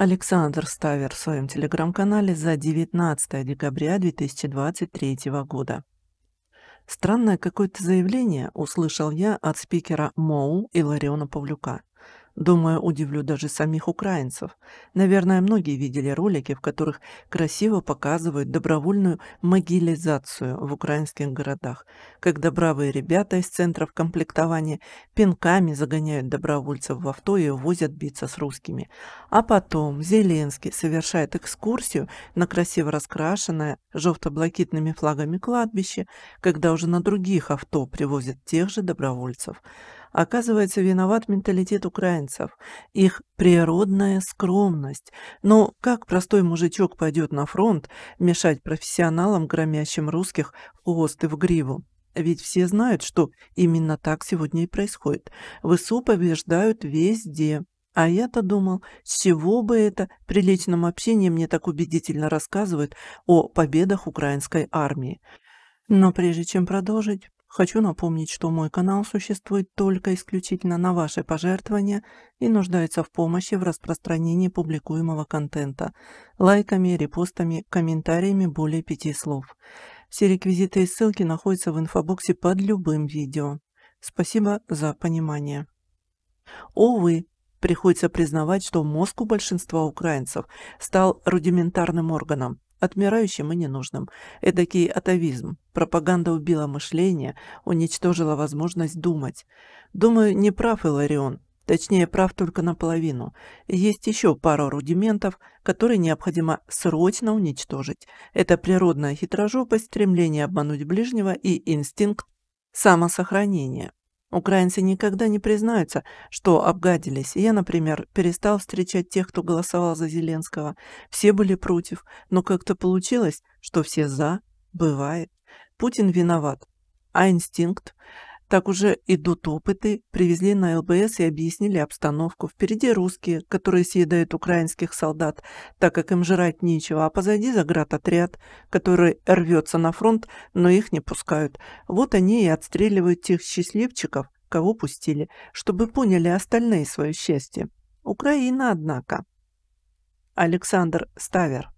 Александр Ставер в своем телеграм-канале за 19 декабря 2023 года. Странное какое-то заявление услышал я от спикера МОУ и Лариона Павлюка. Думаю, удивлю даже самих украинцев. Наверное, многие видели ролики, в которых красиво показывают добровольную могилизацию в украинских городах, когда бравые ребята из центров комплектования пинками загоняют добровольцев в авто и возят биться с русскими. А потом Зеленский совершает экскурсию на красиво раскрашенное желто-блакитными флагами кладбище, когда уже на других авто привозят тех же добровольцев. Оказывается, виноват менталитет украинцев, их природная скромность. Но как простой мужичок пойдет на фронт мешать профессионалам, громящим русских в хвост и в гриву? Ведь все знают, что именно так сегодня и происходит. ВСУ побеждают везде. А я-то думал, с чего бы это при личном общении мне так убедительно рассказывают о победах украинской армии. Но прежде чем продолжить, Хочу напомнить, что мой канал существует только исключительно на ваши пожертвования и нуждается в помощи в распространении публикуемого контента, лайками, репостами, комментариями более пяти слов. Все реквизиты и ссылки находятся в инфобоксе под любым видео. Спасибо за понимание. Увы, приходится признавать, что мозг у большинства украинцев стал рудиментарным органом отмирающим и ненужным. Эдакий атовизм. Пропаганда убила мышление, уничтожила возможность думать. Думаю, не прав Иларион. Точнее, прав только наполовину. Есть еще пара рудиментов, которые необходимо срочно уничтожить. Это природная хитрожопость, стремление обмануть ближнего и инстинкт самосохранения. Украинцы никогда не признаются, что обгадились. Я, например, перестал встречать тех, кто голосовал за Зеленского. Все были против, но как-то получилось, что все «за». Бывает. Путин виноват. А инстинкт? Так уже идут опыты, привезли на ЛБС и объяснили обстановку. Впереди русские, которые съедают украинских солдат, так как им жрать нечего, а позади заградотряд, который рвется на фронт, но их не пускают. Вот они и отстреливают тех счастливчиков, кого пустили, чтобы поняли остальные свое счастье. Украина, однако. Александр Ставер